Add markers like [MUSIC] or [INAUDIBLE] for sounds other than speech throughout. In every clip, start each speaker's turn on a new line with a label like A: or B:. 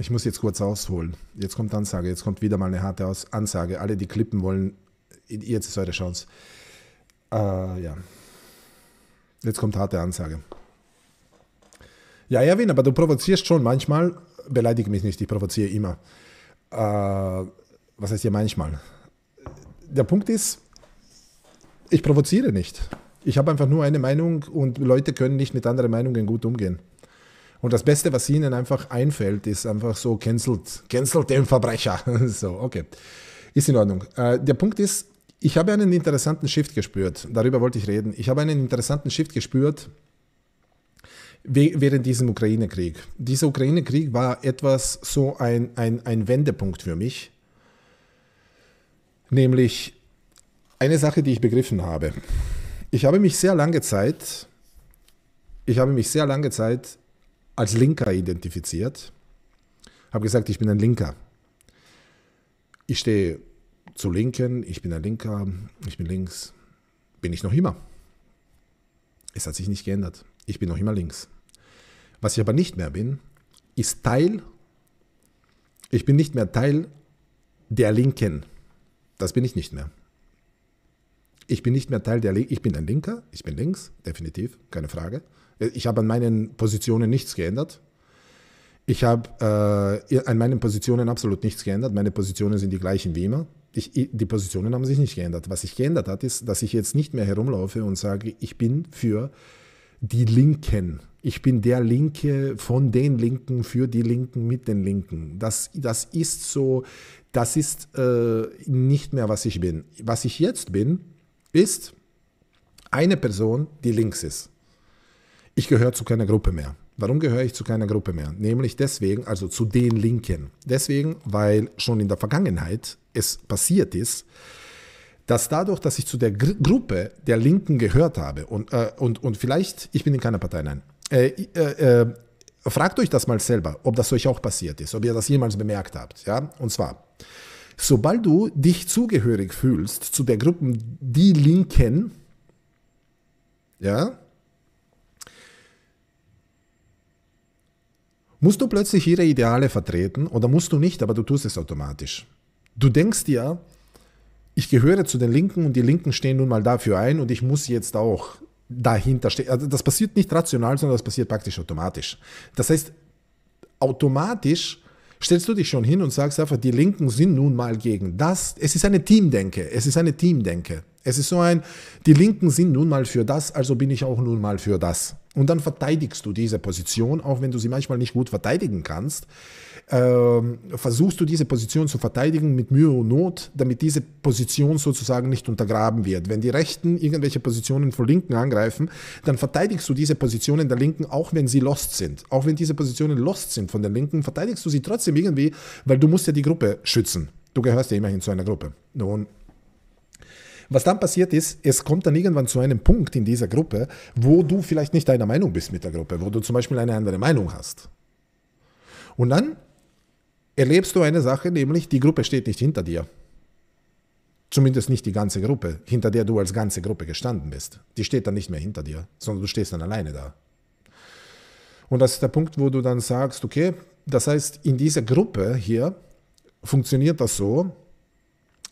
A: Ich muss jetzt kurz ausholen. Jetzt kommt Ansage, jetzt kommt wieder mal eine harte Aus Ansage. Alle, die klippen wollen, jetzt ist eure Chance. Äh, ja. Jetzt kommt harte Ansage. Ja, Erwin, aber du provozierst schon manchmal. Beleidige mich nicht, ich provoziere immer. Äh, was heißt hier manchmal? Der Punkt ist, ich provoziere nicht. Ich habe einfach nur eine Meinung und Leute können nicht mit anderen Meinungen gut umgehen. Und das Beste, was ihnen einfach einfällt, ist einfach so, cancelt, cancelt den Verbrecher. [LAUGHS] so, okay. Ist in Ordnung. Äh, der Punkt ist, ich habe einen interessanten Shift gespürt. Darüber wollte ich reden. Ich habe einen interessanten Shift gespürt während diesem Ukraine-Krieg. Dieser Ukraine-Krieg war etwas so ein, ein, ein Wendepunkt für mich. Nämlich eine Sache, die ich begriffen habe. Ich habe mich sehr lange Zeit, ich habe mich sehr lange Zeit als Linker identifiziert. Habe gesagt, ich bin ein Linker. Ich stehe zu Linken, ich bin ein Linker, ich bin links. Bin ich noch immer. Es hat sich nicht geändert. Ich bin noch immer links. Was ich aber nicht mehr bin, ist Teil. Ich bin nicht mehr Teil der Linken. Das bin ich nicht mehr ich bin nicht mehr Teil der, Le ich bin ein Linker, ich bin links, definitiv, keine Frage. Ich habe an meinen Positionen nichts geändert. Ich habe äh, an meinen Positionen absolut nichts geändert. Meine Positionen sind die gleichen wie immer. Ich, die Positionen haben sich nicht geändert. Was sich geändert hat, ist, dass ich jetzt nicht mehr herumlaufe und sage, ich bin für die Linken. Ich bin der Linke von den Linken für die Linken mit den Linken. Das, das ist so, das ist äh, nicht mehr, was ich bin. Was ich jetzt bin, ist eine Person, die links ist. Ich gehöre zu keiner Gruppe mehr. Warum gehöre ich zu keiner Gruppe mehr? Nämlich deswegen, also zu den Linken. Deswegen, weil schon in der Vergangenheit es passiert ist, dass dadurch, dass ich zu der Gr Gruppe der Linken gehört habe und, äh, und, und vielleicht, ich bin in keiner Partei, nein. Äh, äh, äh, fragt euch das mal selber, ob das euch auch passiert ist, ob ihr das jemals bemerkt habt. Ja? Und zwar, Sobald du dich zugehörig fühlst zu der Gruppe Die Linken, ja, musst du plötzlich ihre Ideale vertreten oder musst du nicht, aber du tust es automatisch. Du denkst dir, ich gehöre zu den Linken und die Linken stehen nun mal dafür ein und ich muss jetzt auch dahinter stehen. Also das passiert nicht rational, sondern das passiert praktisch automatisch. Das heißt, automatisch stellst du dich schon hin und sagst einfach, die Linken sind nun mal gegen das. Es ist eine Teamdenke. Es ist eine Teamdenke. Es ist so ein, die Linken sind nun mal für das, also bin ich auch nun mal für das. Und dann verteidigst du diese Position, auch wenn du sie manchmal nicht gut verteidigen kannst. Ähm, versuchst du diese Position zu verteidigen mit Mühe und Not, damit diese Position sozusagen nicht untergraben wird. Wenn die Rechten irgendwelche Positionen von Linken angreifen, dann verteidigst du diese Positionen der Linken, auch wenn sie lost sind. Auch wenn diese Positionen lost sind von den Linken, verteidigst du sie trotzdem irgendwie, weil du musst ja die Gruppe schützen. Du gehörst ja immerhin zu einer Gruppe. Nun, was dann passiert ist, es kommt dann irgendwann zu einem Punkt in dieser Gruppe, wo du vielleicht nicht deiner Meinung bist mit der Gruppe, wo du zum Beispiel eine andere Meinung hast. Und dann erlebst du eine Sache, nämlich die Gruppe steht nicht hinter dir. Zumindest nicht die ganze Gruppe, hinter der du als ganze Gruppe gestanden bist. Die steht dann nicht mehr hinter dir, sondern du stehst dann alleine da. Und das ist der Punkt, wo du dann sagst, okay, das heißt, in dieser Gruppe hier funktioniert das so,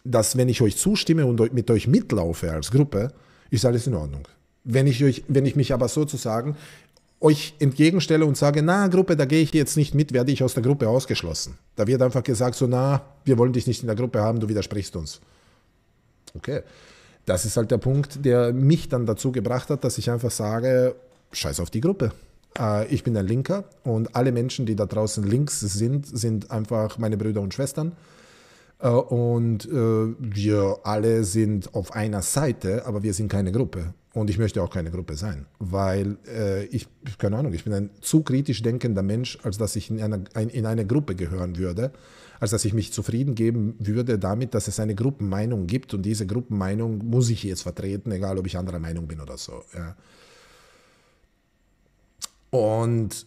A: dass wenn ich euch zustimme und mit euch mitlaufe als Gruppe, ist alles in Ordnung. Wenn ich, euch, wenn ich mich aber sozusagen euch entgegenstelle und sage, na Gruppe, da gehe ich jetzt nicht mit, werde ich aus der Gruppe ausgeschlossen. Da wird einfach gesagt, so na, wir wollen dich nicht in der Gruppe haben, du widersprichst uns. Okay, das ist halt der Punkt, der mich dann dazu gebracht hat, dass ich einfach sage, scheiß auf die Gruppe. Äh, ich bin ein Linker und alle Menschen, die da draußen links sind, sind einfach meine Brüder und Schwestern. Äh, und äh, wir alle sind auf einer Seite, aber wir sind keine Gruppe. Und ich möchte auch keine Gruppe sein, weil äh, ich, keine Ahnung, ich bin ein zu kritisch denkender Mensch, als dass ich in, einer, ein, in eine Gruppe gehören würde, als dass ich mich zufrieden geben würde damit, dass es eine Gruppenmeinung gibt und diese Gruppenmeinung muss ich jetzt vertreten, egal ob ich anderer Meinung bin oder so. Ja. Und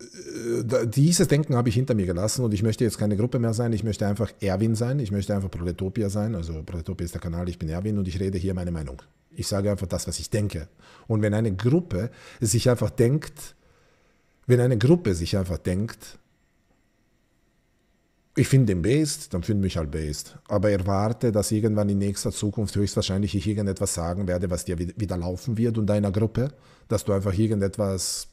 A: äh, äh, dieses Denken habe ich hinter mir gelassen und ich möchte jetzt keine Gruppe mehr sein, ich möchte einfach Erwin sein, ich möchte einfach Proletopia sein, also Proletopia ist der Kanal, ich bin Erwin und ich rede hier meine Meinung. Ich sage einfach das, was ich denke. Und wenn eine Gruppe sich einfach denkt, wenn eine Gruppe sich einfach denkt, ich finde den based, dann finde mich halt based. Aber erwarte, dass irgendwann in nächster Zukunft höchstwahrscheinlich ich irgendetwas sagen werde, was dir wieder laufen wird und deiner Gruppe, dass du einfach irgendetwas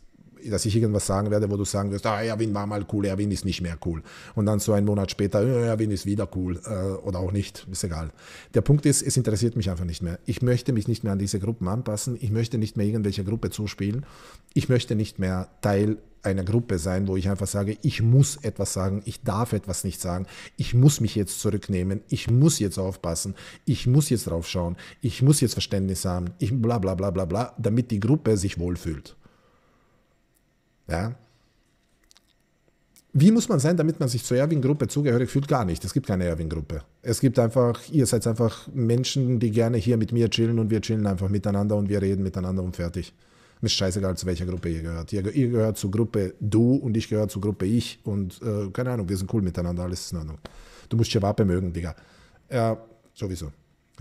A: dass ich irgendwas sagen werde, wo du sagen wirst, ah, Erwin war mal cool, Erwin ist nicht mehr cool. Und dann so einen Monat später, äh, Erwin ist wieder cool äh, oder auch nicht, ist egal. Der Punkt ist, es interessiert mich einfach nicht mehr. Ich möchte mich nicht mehr an diese Gruppen anpassen, ich möchte nicht mehr irgendwelche Gruppe zuspielen, ich möchte nicht mehr Teil einer Gruppe sein, wo ich einfach sage, ich muss etwas sagen, ich darf etwas nicht sagen, ich muss mich jetzt zurücknehmen, ich muss jetzt aufpassen, ich muss jetzt draufschauen, ich muss jetzt Verständnis haben, ich bla bla bla bla bla, damit die Gruppe sich wohlfühlt. Ja? Wie muss man sein, damit man sich zur Erwin-Gruppe zugehörig fühlt? Gar nicht. Es gibt keine Erwin-Gruppe. Es gibt einfach, ihr seid einfach Menschen, die gerne hier mit mir chillen und wir chillen einfach miteinander und wir reden miteinander und fertig. Mir ist scheißegal, zu welcher Gruppe ihr gehört. Ihr, ihr gehört zur Gruppe du und ich gehöre zur Gruppe ich und äh, keine Ahnung, wir sind cool miteinander, alles ist in Ordnung. Du musst Chewape mögen, Digga. Ja, sowieso.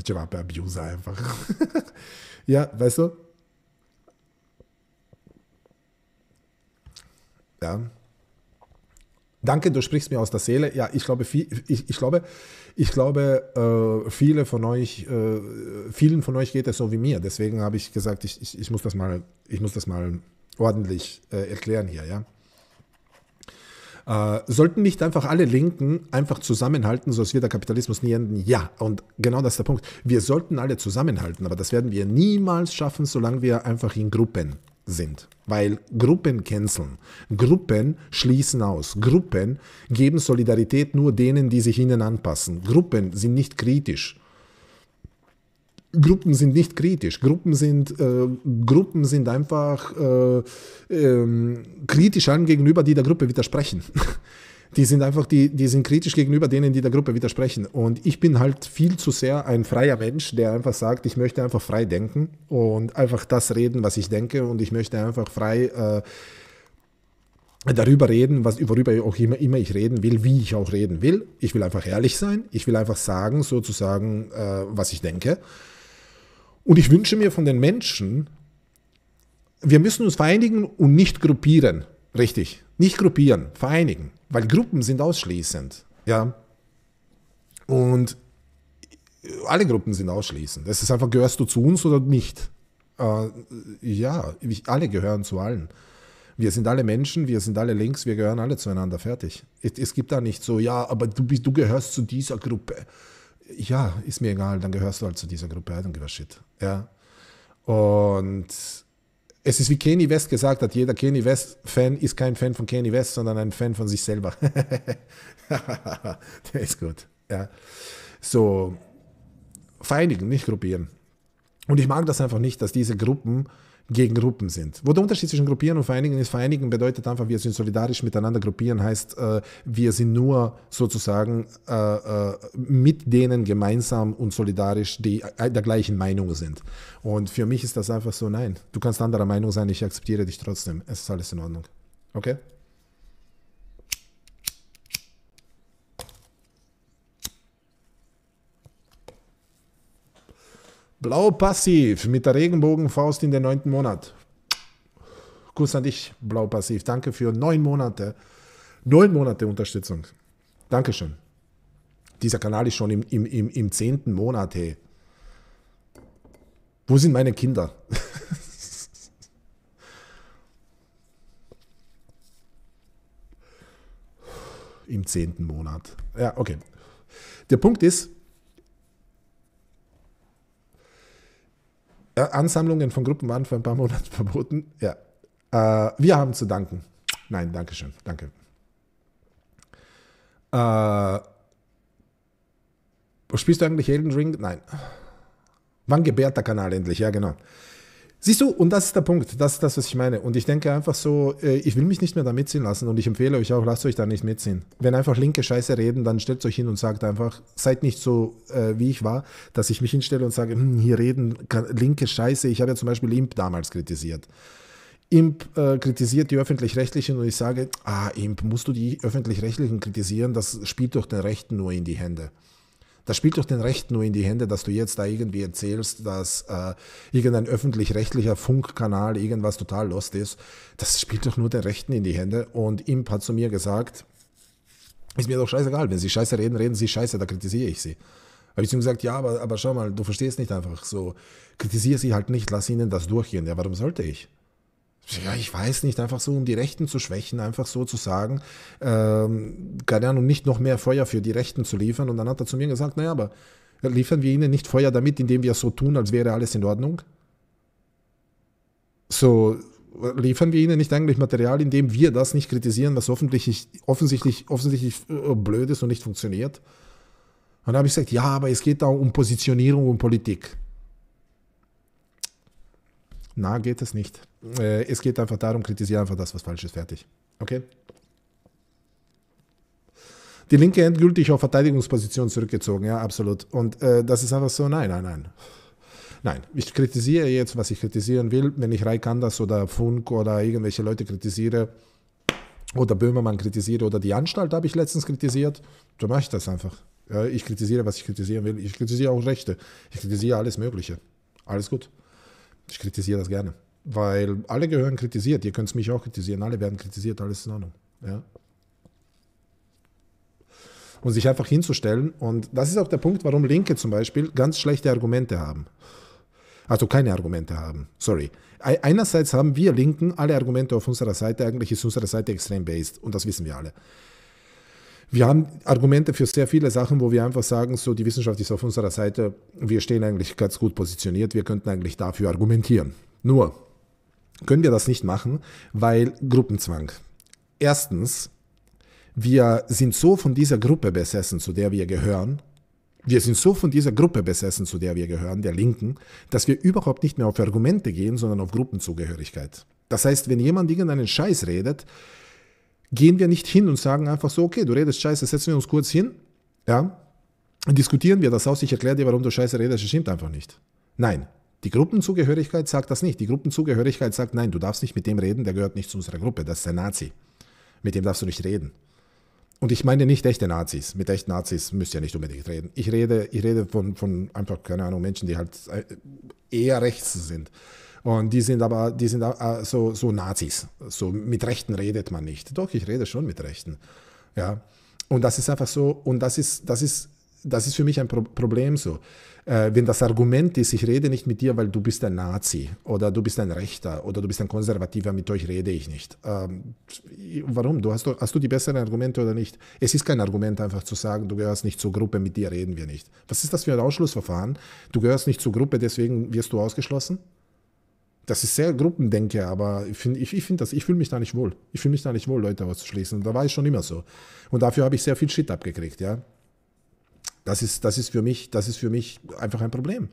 A: Chewape-Abuser einfach. [LAUGHS] ja, weißt du? Ja. Danke, du sprichst mir aus der Seele. Ja, ich glaube, viel, ich, ich glaube, ich glaube äh, viele von euch, äh, vielen von euch geht es so wie mir. Deswegen habe ich gesagt, ich, ich, ich, muss das mal, ich muss das mal ordentlich äh, erklären hier, ja. Äh, sollten nicht einfach alle Linken einfach zusammenhalten, sonst wird der Kapitalismus nie enden? Ja, und genau das ist der Punkt. Wir sollten alle zusammenhalten, aber das werden wir niemals schaffen, solange wir einfach in Gruppen sind, weil Gruppen canceln, Gruppen schließen aus, Gruppen geben Solidarität nur denen, die sich ihnen anpassen, Gruppen sind nicht kritisch. Gruppen sind nicht kritisch. Gruppen sind, äh, Gruppen sind einfach äh, ähm, kritisch allen gegenüber, die der Gruppe widersprechen. [LAUGHS] die sind einfach, die, die sind kritisch gegenüber denen, die der Gruppe widersprechen. Und ich bin halt viel zu sehr ein freier Mensch, der einfach sagt, ich möchte einfach frei denken und einfach das reden, was ich denke und ich möchte einfach frei äh, darüber reden, was worüber auch immer, immer ich reden will, wie ich auch reden will. Ich will einfach ehrlich sein, ich will einfach sagen, sozusagen, äh, was ich denke. Und ich wünsche mir von den Menschen, wir müssen uns vereinigen und nicht gruppieren. Richtig. Nicht gruppieren, vereinigen weil Gruppen sind ausschließend. Ja. Und alle Gruppen sind ausschließend. Es ist einfach, gehörst du zu uns oder nicht? Äh, ja, ich, alle gehören zu allen. Wir sind alle Menschen, wir sind alle links, wir gehören alle zueinander, fertig. Es, es gibt da nicht so, ja, aber du, bist, du gehörst zu dieser Gruppe. Ja, ist mir egal, dann gehörst du halt zu dieser Gruppe, dann give a shit. Ja. Und es ist wie Kenny West gesagt hat, jeder Kenny West-Fan ist kein Fan von Kenny West, sondern ein Fan von sich selber. [LAUGHS] Der ist gut. Ja. So, vereinigen, nicht gruppieren. Und ich mag das einfach nicht, dass diese Gruppen gegen Gruppen sind. Wo der Unterschied zwischen Gruppieren und Vereinigen ist, Vereinigen bedeutet einfach, wir sind solidarisch miteinander, Gruppieren heißt, äh, wir sind nur sozusagen äh, äh, mit denen gemeinsam und solidarisch, die der gleichen Meinung sind. Und für mich ist das einfach so, nein, du kannst anderer Meinung sein, ich akzeptiere dich trotzdem, es ist alles in Ordnung. Okay? Blau Passiv mit der Regenbogenfaust in den neunten Monat. Kuss an dich, Blau Passiv. Danke für neun Monate. Neun Monate Unterstützung. Dankeschön. Dieser Kanal ist schon im, im, im, im zehnten Monat, hey. Wo sind meine Kinder? [LAUGHS] Im zehnten Monat. Ja, okay. Der Punkt ist, Äh, Ansammlungen von Gruppen waren vor ein paar Monaten [LAUGHS] verboten. Ja. Äh, wir haben zu danken. Nein, danke schön. Danke. Äh, spielst du eigentlich Elden Ring? Nein. Wann gebärt der Kanal endlich? Ja, genau. Siehst du, und das ist der Punkt, das ist das, was ich meine. Und ich denke einfach so, äh, ich will mich nicht mehr da mitziehen lassen und ich empfehle euch auch, lasst euch da nicht mitziehen. Wenn einfach linke Scheiße reden, dann stellt euch hin und sagt einfach, seid nicht so, äh, wie ich war, dass ich mich hinstelle und sage, hm, hier reden linke Scheiße. Ich habe ja zum Beispiel Imp damals kritisiert. Imp äh, kritisiert die Öffentlich-Rechtlichen und ich sage, ah, Imp, musst du die Öffentlich-Rechtlichen kritisieren? Das spielt doch den Rechten nur in die Hände. Das spielt doch den Rechten nur in die Hände, dass du jetzt da irgendwie erzählst, dass äh, irgendein öffentlich-rechtlicher Funkkanal irgendwas total lost ist. Das spielt doch nur den Rechten in die Hände. Und Imp hat zu mir gesagt, ist mir doch scheißegal, wenn sie scheiße reden, reden sie scheiße, da kritisiere ich sie. Habe ich zu ihm gesagt, ja, aber, aber schau mal, du verstehst nicht einfach so. Kritisiere sie halt nicht, lass ihnen das durchgehen. Ja, warum sollte ich? ja, ich weiß nicht, einfach so, um die Rechten zu schwächen, einfach so zu sagen, ähm, Galliano nicht noch mehr Feuer für die Rechten zu liefern. Und dann hat er zu mir gesagt, naja, aber liefern wir ihnen nicht Feuer damit, indem wir so tun, als wäre alles in Ordnung? So, liefern wir ihnen nicht eigentlich Material, indem wir das nicht kritisieren, was offensichtlich, offensichtlich, offensichtlich äh, blöd ist und nicht funktioniert? Und dann habe ich gesagt, ja, aber es geht da um Positionierung und Politik. Na, geht es nicht. Äh, es geht einfach darum, kritisiere einfach das, was falsch ist, fertig. Okay? Die Linke endgültig auf Verteidigungsposition zurückgezogen, ja, absolut. Und äh, das ist einfach so, nein, nein, nein. Nein, ich kritisiere jetzt, was ich kritisieren will. Wenn ich Reikandas oder Funk oder irgendwelche Leute kritisiere oder Böhmermann kritisiere oder die Anstalt habe ich letztens kritisiert, dann mache ich das einfach. ich kritisiere, was ich kritisieren will. Ich kritisiere auch Rechte. Ich kritisiere alles Mögliche. Alles gut. Ich kritisiere das gerne. Weil alle gehören kritisiert. Ihr könnt mich auch kritisieren. Alle werden kritisiert. Alles in Ordnung. Ja? Und sich einfach hinzustellen. Und das ist auch der Punkt, warum Linke zum Beispiel ganz schlechte Argumente haben. Also keine Argumente haben. Sorry. Einerseits haben wir Linken alle Argumente auf unserer Seite. Eigentlich ist unsere Seite extrem based. Und das wissen wir alle wir haben Argumente für sehr viele Sachen, wo wir einfach sagen, so die Wissenschaft ist auf unserer Seite, wir stehen eigentlich ganz gut positioniert, wir könnten eigentlich dafür argumentieren. Nur können wir das nicht machen, weil Gruppenzwang. Erstens, wir sind so von dieser Gruppe besessen, zu der wir gehören, wir sind so von dieser Gruppe besessen, zu der wir gehören, der Linken, dass wir überhaupt nicht mehr auf Argumente gehen, sondern auf Gruppenzugehörigkeit. Das heißt, wenn jemand irgendeinen Scheiß redet, gehen wir nicht hin und sagen einfach so, okay, du redest scheiße, setzen wir uns kurz hin, ja, diskutieren wir das aus, ich erkläre dir, warum du scheiße redest, das stimmt einfach nicht. Nein, die Gruppenzugehörigkeit sagt das nicht. Die Gruppenzugehörigkeit sagt, nein, du darfst nicht mit dem reden, der gehört nicht zu unserer Gruppe, das ist der Nazi. Mit dem darfst du nicht reden. Und ich meine nicht echte Nazis. Mit echten Nazis müsst ihr nicht unbedingt reden. Ich rede, ich rede von, von einfach, keine Ahnung, Menschen, die halt äh, eher rechts sind. Und die sind aber, die sind äh, so, so Nazis. So mit Rechten redet man nicht. Doch, ich rede schon mit Rechten. Ja. Und das ist einfach so, und das ist, das ist, das ist für mich ein Pro Problem so. Äh, wenn das Argument ist, ich rede nicht mit dir, weil du bist ein Nazi oder du bist ein Rechter oder du bist ein Konservativer, mit euch rede ich nicht. Ähm, warum? Du hast, hast du die besseren Argumente oder nicht? Es ist kein Argument, einfach zu sagen, du gehörst nicht zur Gruppe, mit dir reden wir nicht. Was ist das für ein Ausschlussverfahren? Du gehörst nicht zur Gruppe, deswegen wirst du ausgeschlossen? Das ist sehr Gruppendenke, aber ich finde ich, ich find das, ich fühle mich da nicht wohl. Ich fühle mich da nicht wohl, Leute auszuschließen. Da war ich schon immer so. Und dafür habe ich sehr viel Shit abgekriegt, ja. Das ist, das ist für mich, das ist für mich einfach ein Problem.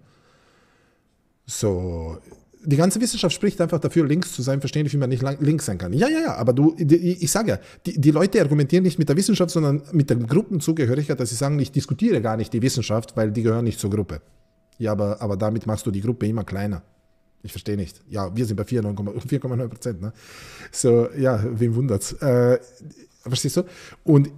A: So, die ganze Wissenschaft spricht einfach dafür, links zu sein, verstehen, wie man nicht links sein kann. Ja, ja, ja, aber du, die, ich sage ja, die, die, Leute argumentieren nicht mit der Wissenschaft, sondern mit der Gruppenzugehörigkeit, dass sie sagen, ich diskutiere gar nicht die Wissenschaft, weil die gehören nicht zur Gruppe. Ja, aber, aber damit machst du die Gruppe immer kleiner. Ich verstehe nicht. Ja, wir sind bei 4,9 [LAUGHS] Prozent. Ne? So, ja, wem wundert's? Äh, verstehst du? Und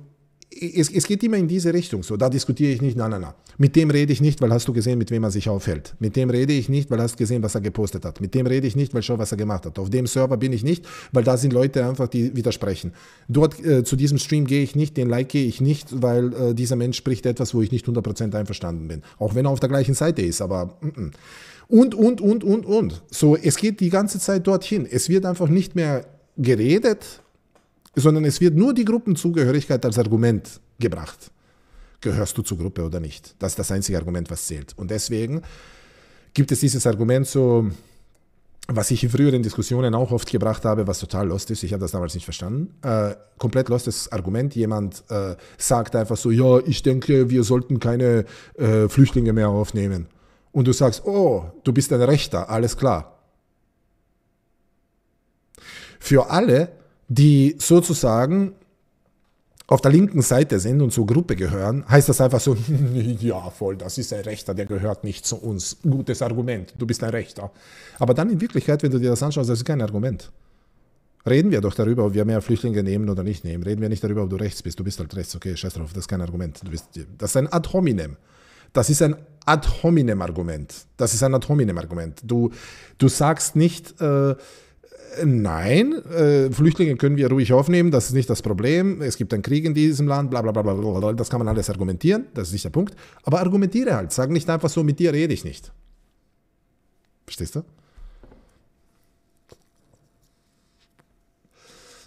A: es, es, geht immer in diese Richtung. So, da diskutiere ich nicht, nein, nein, nein. Mit dem rede ich nicht, weil hast du gesehen, mit wem er sich aufhält. Mit dem rede ich nicht, weil hast du gesehen, was er gepostet hat. Mit dem rede ich nicht, weil schau, was er gemacht hat. Auf dem Server bin ich nicht, weil da sind Leute einfach, die widersprechen. Dort äh, zu diesem Stream gehe ich nicht, den Like gehe ich nicht, weil äh, dieser Mensch spricht etwas, wo ich nicht 100% einverstanden bin. Auch wenn er auf der gleichen Seite ist, aber. M mm, -m. Mm und, und, und, und, und. So, es geht die ganze Zeit dorthin. Es wird einfach nicht mehr geredet, sondern es wird nur die Gruppenzugehörigkeit als Argument gebracht. Gehörst du zur Gruppe oder nicht? Das ist das einzige Argument, was zählt. Und deswegen gibt es dieses Argument so, was ich in früheren Diskussionen auch oft gebracht habe, was total lost ist, ich habe das damals nicht verstanden, äh, komplett lostes Argument, jemand äh, sagt einfach so, ja, ich denke, wir sollten keine äh, Flüchtlinge mehr aufnehmen und du sagst, oh, du bist ein Rechter, alles klar. Für alle, die sozusagen auf der linken Seite sind und zur Gruppe gehören, heißt das einfach so, [LAUGHS] ja voll, das ist ein Rechter, der gehört nicht zu uns. Gutes Argument, du bist ein Rechter. Aber dann in Wirklichkeit, wenn du dir das anschaust, das ist kein Argument. Reden wir doch darüber, ob wir mehr Flüchtlinge nehmen oder nicht nehmen. Reden wir nicht darüber, ob du rechts bist. Du bist halt rechts. Okay, scheiß drauf, das ist kein Argument. Bist, das ist ein Ad hominem. Das ist ein ad hominem Argument. Das ist ein ad hominem Argument. Du, du sagst nicht, äh, nein, äh, Flüchtlinge können wir ruhig aufnehmen, das ist nicht das Problem, es gibt einen Krieg in diesem Land, bla bla bla bla, das kann man alles argumentieren, das ist nicht der Punkt. Aber argumentiere halt, sag nicht einfach so, mit dir rede ich nicht. Verstehst du?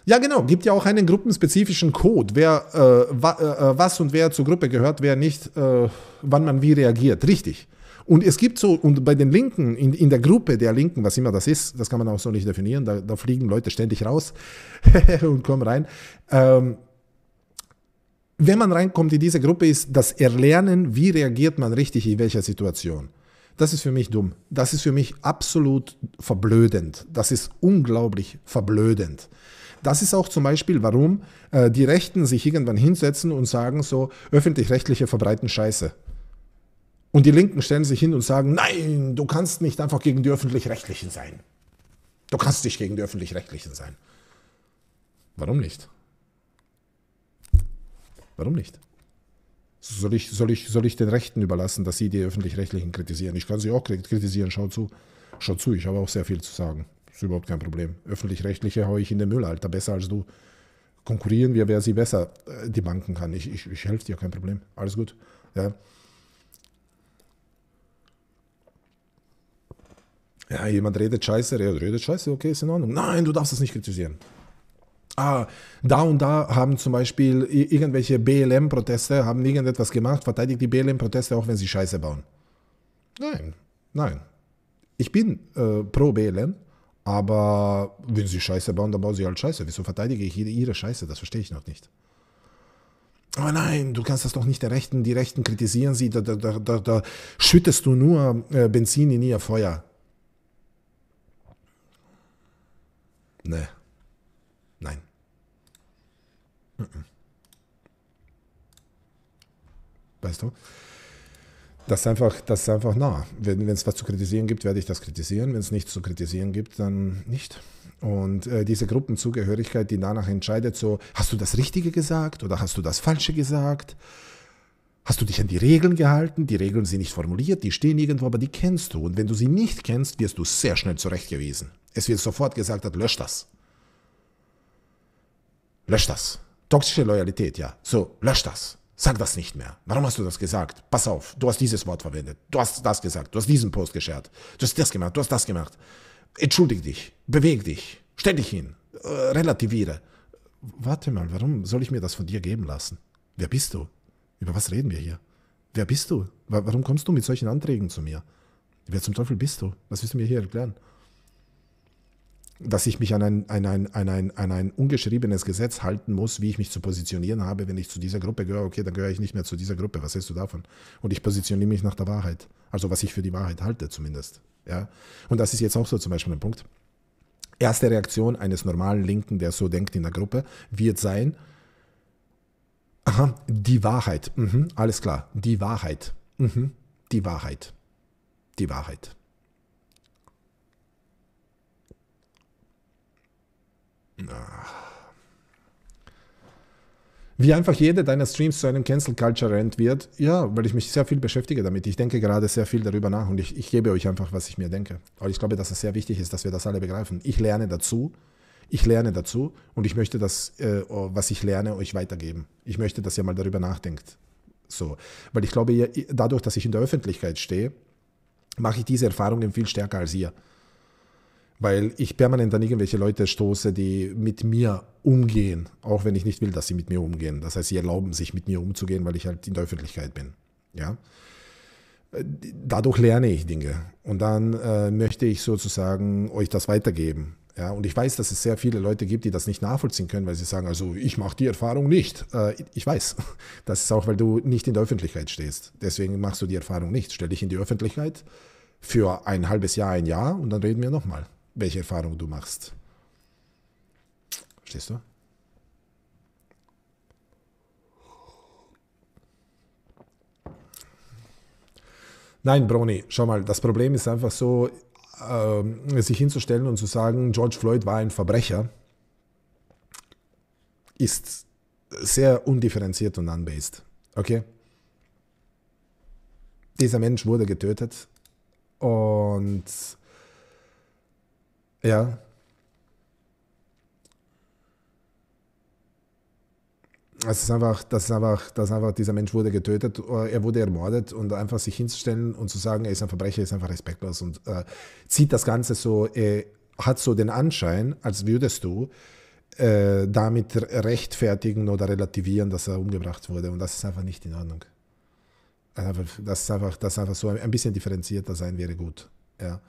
A: Ja, genau. Gibt ja auch einen gruppenspezifischen Code, wer äh, wa, äh, äh, was und wer zur Gruppe gehört, wer nicht, äh, wann man wie reagiert. Richtig. Und es gibt so, und bei den Linken, in, in der Gruppe der Linken, was immer das ist, das kann man auch so nicht definieren, da, da fliegen Leute ständig raus [LAUGHS] und kommen rein. Ähm, wenn man reinkommt in diese Gruppe, ist das Erlernen, wie reagiert man richtig in welcher Situation. Das ist für mich dumm. Das ist für mich absolut verblödend. Das ist unglaublich verblödend. Das ist auch zum Beispiel, warum äh, die Rechten sich irgendwann hinsetzen und sagen so, öffentlich-rechtliche verbreiten Scheiße. Und die Linken stellen sich hin und sagen, nein, du kannst nicht einfach gegen die öffentlich-rechtlichen sein. Du kannst nicht gegen die öffentlich-rechtlichen sein. Warum nicht? Warum nicht? Soll ich, soll, ich, soll ich den Rechten überlassen, dass sie die Öffentlich-Rechtlichen kritisieren? Ich kann sie auch kritisieren, schau zu. Schau zu, ich habe auch sehr viel zu sagen. Ist überhaupt kein Problem. Öffentlich-rechtliche haue ich in den Müll, Alter, besser als du. Konkurrieren wir, wer sie besser äh, die Banken kann. Ich, ich, ich helfe dir, kein Problem. Alles gut. Ja. Ja, jemand redet scheiße, redet scheiße, okay, ist in Ordnung. Nein, du darfst das nicht kritisieren. Ah, da und da haben zum Beispiel irgendwelche BLM-Proteste, haben irgendetwas gemacht, verteidigt die BLM-Proteste, auch wenn sie scheiße bauen. Nein, nein. Ich bin äh, pro BLM, aber wenn sie Scheiße bauen, dann bauen sie halt Scheiße. Wieso verteidige ich ihre Scheiße? Das verstehe ich noch nicht. Aber nein, du kannst das doch nicht der Rechten. Die Rechten kritisieren sie. Da, da, da, da schüttest du nur äh, Benzin in ihr Feuer. Nee. Nein. Weißt du? Das ist einfach, das ist einfach nah. Wenn es was zu kritisieren gibt, werde ich das kritisieren. Wenn es nichts zu kritisieren gibt, dann nicht. Und äh, diese Gruppenzugehörigkeit, die danach entscheidet, so, hast du das Richtige gesagt oder hast du das Falsche gesagt? Hast du dich an die Regeln gehalten? Die Regeln sind nicht formuliert, die stehen irgendwo, aber die kennst du. Und wenn du sie nicht kennst, wirst du sehr schnell zurechtgewiesen. Es wird sofort gesagt, hat, lösch das. Lösch das. Toxische Loyalität, ja. So, lösch das. Sag das nicht mehr. Warum hast du das gesagt? Pass auf, du hast dieses Wort verwendet. Du hast das gesagt. Du hast diesen Post geschert. Du hast das gemacht. Du hast das gemacht. Entschuldig dich. Beweg dich. Stell dich hin. Äh, relativiere. Warte mal, warum soll ich mir das von dir geben lassen? Wer bist du? Über was reden wir hier? Wer bist du? Warum kommst du mit solchen Anträgen zu mir? Wer zum Teufel bist du? Was willst du mir hier erklären? dass ich mich an ein, an, ein, an, ein, an ein ungeschriebenes Gesetz halten muss, wie ich mich zu positionieren habe. Wenn ich zu dieser Gruppe gehöre, okay, dann gehöre ich nicht mehr zu dieser Gruppe. Was hältst du davon? Und ich positioniere mich nach der Wahrheit. Also was ich für die Wahrheit halte zumindest. Ja? Und das ist jetzt auch so zum Beispiel ein Punkt. Erste Reaktion eines normalen Linken, der so denkt in der Gruppe, wird sein, aha, die Wahrheit. Mhm, alles klar, die Wahrheit. Mhm, die Wahrheit. Die Wahrheit. Ah. Wie einfach jeder deiner Streams zu einem Cancel Culture Rent wird, ja, weil ich mich sehr viel beschäftige damit. Ich denke gerade sehr viel darüber nach und ich, ich gebe euch einfach, was ich mir denke. Aber ich glaube, dass es sehr wichtig ist, dass wir das alle begreifen. Ich lerne dazu ich lerne dazu und ich möchte das, äh, was ich lerne, euch weitergeben. Ich möchte, dass ihr mal darüber nachdenkt. So. Weil ich glaube, ihr, dadurch, dass ich in der Öffentlichkeit stehe, mache ich diese Erfahrungen viel stärker als ihr weil ich permanent an irgendwelche Leute stoße, die mit mir umgehen, auch wenn ich nicht will, dass sie mit mir umgehen. Das heißt, sie erlauben sich mit mir umzugehen, weil ich halt in der Öffentlichkeit bin. Ja? Dadurch lerne ich Dinge und dann äh, möchte ich sozusagen euch das weitergeben. Ja, und ich weiß, dass es sehr viele Leute gibt, die das nicht nachvollziehen können, weil sie sagen, also ich mache die Erfahrung nicht. Äh, ich weiß, [LAUGHS] das ist auch, weil du nicht in der Öffentlichkeit stehst. Deswegen machst du die Erfahrung nicht. Stell dich in die Öffentlichkeit für ein halbes Jahr, ein Jahr und dann reden wir nochmal welche Erfahrung du machst. Verstehst du? Nein, Broni, schau mal, das Problem ist einfach so, äh, sich hinzustellen und zu sagen, George Floyd war ein Verbrecher, ist sehr undifferenziert und unbased. Okay? Dieser Mensch wurde getötet und ja. Es ist einfach, das ist einfach, das ist einfach, dieser Mensch wurde getötet, äh, er wurde ermordet und einfach sich hinzustellen und zu sagen, er ist ein Verbrecher, ist einfach respektlos und äh, zieht das Ganze so, äh, hat so den Anschein, als würdest du äh, damit rechtfertigen oder relativieren, dass er umgebracht wurde und das ist einfach nicht in Ordnung. Das ist einfach, das ist einfach so ein bisschen differenzierter sein wäre gut. Ja.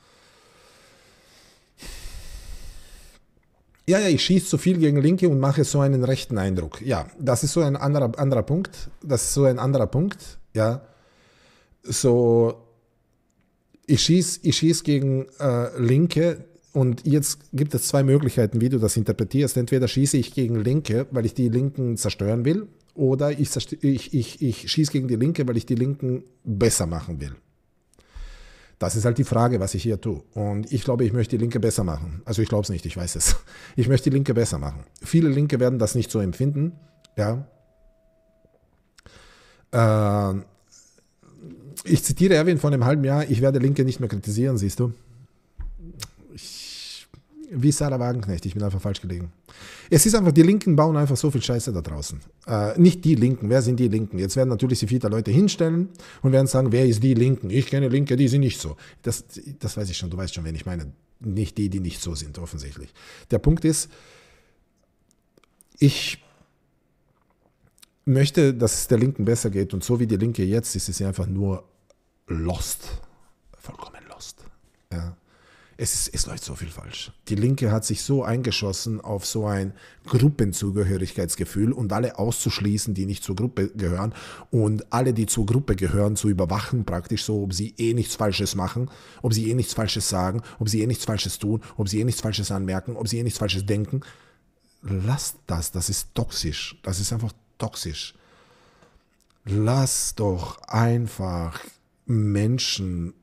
A: ja, ja, ich schieße zu viel gegen Linke und mache so einen rechten Eindruck. Ja, das ist so ein anderer, anderer Punkt. Das ist so ein anderer Punkt. Ja, so, ich schieße ich schieß gegen äh, Linke und jetzt gibt es zwei Möglichkeiten, wie du das interpretierst. Entweder schieße ich gegen Linke, weil ich die Linken zerstören will, oder ich, ich, ich, ich schieße gegen die Linke, weil ich die Linken besser machen will. Das ist halt die Frage, was ich hier tue. Und ich glaube, ich möchte die Linke besser machen. Also ich glaube es nicht, ich weiß es. [LAUGHS] Ich möchte die Linke besser machen. Viele Linke werden das nicht so empfinden. Ja. Äh, ich zitiere Erwin von einem halben Jahr, ich werde Linke nicht mehr kritisieren, siehst du. Ich wie Sarah Wagenknecht. Ich bin einfach falsch gelegen. Es ist einfach, die Linken bauen einfach so viel Scheiße da draußen. Äh, nicht die Linken. Wer sind die Linken? Jetzt werden natürlich sich viele Leute hinstellen und werden sagen, wer ist die Linken? Ich kenne Linke, die sind nicht so. Das, das weiß ich schon. Du weißt schon, wen ich meine. Nicht die, die nicht so sind, offensichtlich. Der Punkt ist, ich möchte, dass es der Linken besser geht. Und so wie die Linke jetzt ist, ist sie einfach nur lost. Vollkommen lost. Ja es, ist, es läuft so viel falsch. Die Linke hat sich so eingeschossen auf so ein Gruppenzugehörigkeitsgefühl und alle auszuschließen, die nicht zur Gruppe gehören und alle, die zur Gruppe gehören, zu überwachen praktisch so, ob sie eh nichts Falsches machen, ob sie eh nichts Falsches sagen, ob sie eh nichts Falsches tun, ob sie eh nichts Falsches anmerken, ob sie eh nichts Falsches denken. Lasst das, das ist toxisch, das ist einfach toxisch. Lasst doch einfach Menschen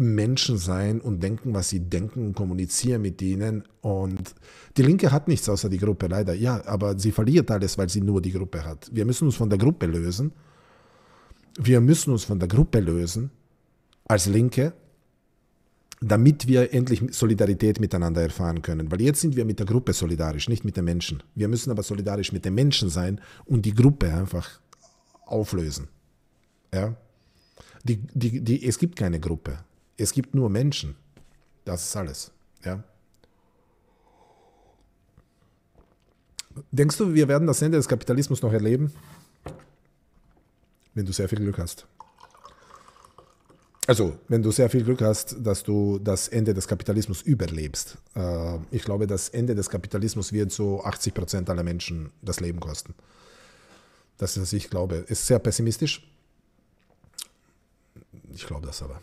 A: Menschen sein und denken, was sie denken, kommunizieren mit ihnen. Und die Linke hat nichts außer die Gruppe, leider. Ja, aber sie verliert alles, weil sie nur die Gruppe hat. Wir müssen uns von der Gruppe lösen. Wir müssen uns von der Gruppe lösen als Linke, damit wir endlich Solidarität miteinander erfahren können. Weil jetzt sind wir mit der Gruppe solidarisch, nicht mit den Menschen. Wir müssen aber solidarisch mit den Menschen sein und die Gruppe einfach auflösen. Ja? Die, die, die, es gibt keine Gruppe. Es gibt nur Menschen. Das ist alles. Ja. Denkst du, wir werden das Ende des Kapitalismus noch erleben? Wenn du sehr viel Glück hast. Also, wenn du sehr viel Glück hast, dass du das Ende des Kapitalismus überlebst. Äh, ich glaube, das Ende des Kapitalismus wird so 80 aller Menschen das Leben kosten. Das ist, was ich glaube. Ist sehr pessimistisch. Ich glaube das aber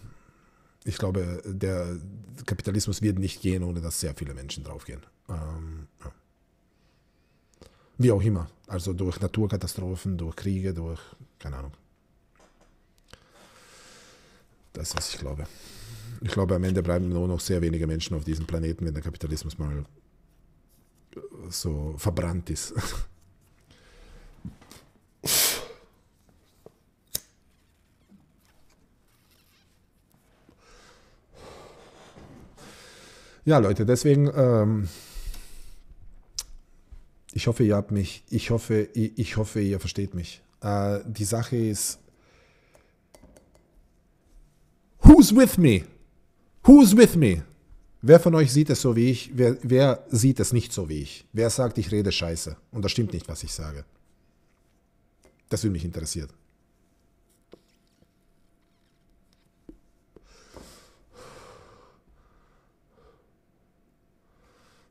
A: ich glaube, der Kapitalismus wird nicht gehen, ohne dass sehr viele Menschen draufgehen. Ähm, ja. Wie auch immer. Also durch Naturkatastrophen, durch Kriege, durch, keine Ahnung. Das, was ich glaube. Ich glaube, am Ende bleiben nur noch sehr wenige Menschen auf diesem Planeten, wenn der Kapitalismus mal äh, so verbrannt ist. [LAUGHS] Ja, Leute, deswegen, ähm, ich hoffe, ihr habt mich, ich hoffe, ich, ich hoffe, ihr versteht mich. Äh, die Sache ist, who's with me? Who's with me? Wer von euch sieht es so wie ich? Wer, wer sieht es nicht so wie ich? Wer sagt, ich rede scheiße? Und das stimmt nicht, was ich sage. Das würde mich interessieren.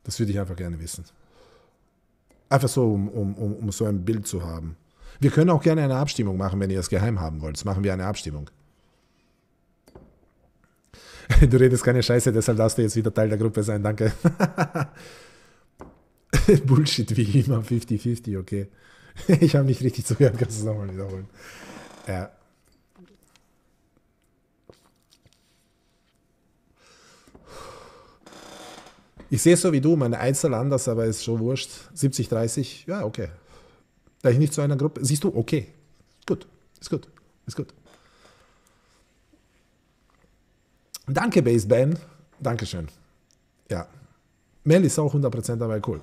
A: Das würde ich einfach gerne wissen. Einfach so, um, um, um, um so ein Bild zu haben. Wir können auch gerne eine Abstimmung machen, wenn ihr es geheim haben wollt. Das machen wir eine Abstimmung. [LAUGHS] Du redest keine Scheiße, deshalb darfst du jetzt wieder Teil der Gruppe sein, danke. [LAUGHS] Bullshit wie immer, 50-50, okay. [LAUGHS] Ich habe nicht richtig zugehört, kannst du es nochmal wiederholen. Ja. Ich sehe es so wie du, meine Einzel anders, aber ist schon wurscht. 70, 30, ja, okay. Da ich nicht zu einer Gruppe. Siehst du, okay. Gut, ist gut, ist gut. Danke, Baseband. Dankeschön. Ja. Mel ist auch 100% dabei, cool.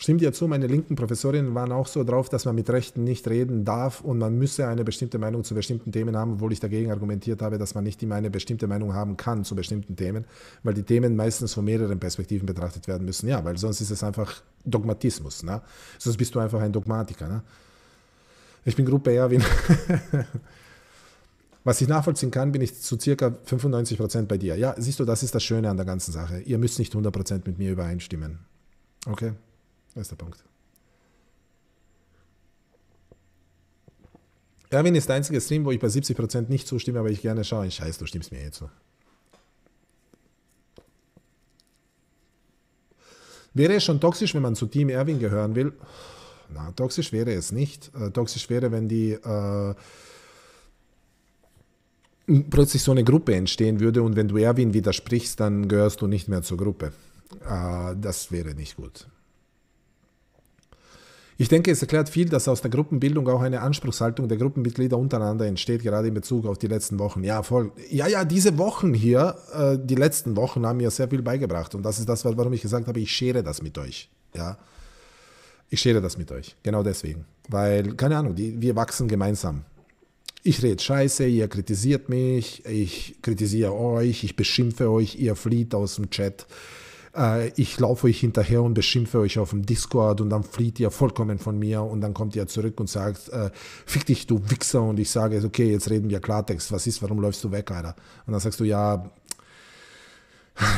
A: Stimmt ja zu, meine linken Professorinnen waren auch so drauf, dass man mit Rechten nicht reden darf und man müsse eine bestimmte Meinung zu bestimmten Themen haben, obwohl ich dagegen argumentiert habe, dass man nicht immer eine bestimmte Meinung haben kann zu bestimmten Themen, weil die Themen meistens von mehreren Perspektiven betrachtet werden müssen. Ja, weil sonst ist es einfach Dogmatismus. Ne? Sonst bist du einfach ein Dogmatiker. Ne? Ich bin Gruppe Erwin. [LAUGHS] Was ich nachvollziehen kann, bin ich zu circa 95% bei dir. Ja, siehst du, das ist das Schöne an der ganzen Sache. Ihr müsst nicht 100% mit mir übereinstimmen. Okay? Das ist der Punkt. Erwin ist der einzige Stream, wo ich bei 70% nicht zustimme, aber ich gerne schaue. Scheiß, du stimmst mir eh zu. Wäre es schon toxisch, wenn man zu Team Erwin gehören will? Na, toxisch wäre es nicht. Äh, toxisch wäre, wenn die äh, plötzlich so eine Gruppe entstehen würde und wenn du Erwin widersprichst, dann gehörst du nicht mehr zur Gruppe. Äh, das wäre nicht gut. Ich denke, es erklärt viel, dass aus der Gruppenbildung auch eine Anspruchshaltung der Gruppenmitglieder untereinander entsteht, gerade in Bezug auf die letzten Wochen. Ja, voll. Ja, ja, diese Wochen hier, äh, die letzten Wochen haben mir sehr viel beigebracht. Und das ist das, warum ich gesagt habe, ich schere das mit euch. Ja. Ich schere das mit euch. Genau deswegen. Weil, keine Ahnung, die, wir wachsen gemeinsam. Ich rede scheiße, ihr kritisiert mich, ich kritisiere euch, ich beschimpfe euch, ihr flieht aus dem Chat äh, ich laufe euch hinterher und beschimpfe euch auf dem Discord und dann flieht ihr vollkommen von mir und dann kommt ihr zurück und sagt, äh, fick dich, du Wichser. Und ich sage, okay, jetzt reden wir Klartext. Was ist, warum läufst du weg, Alter? Und dann sagst du, ja,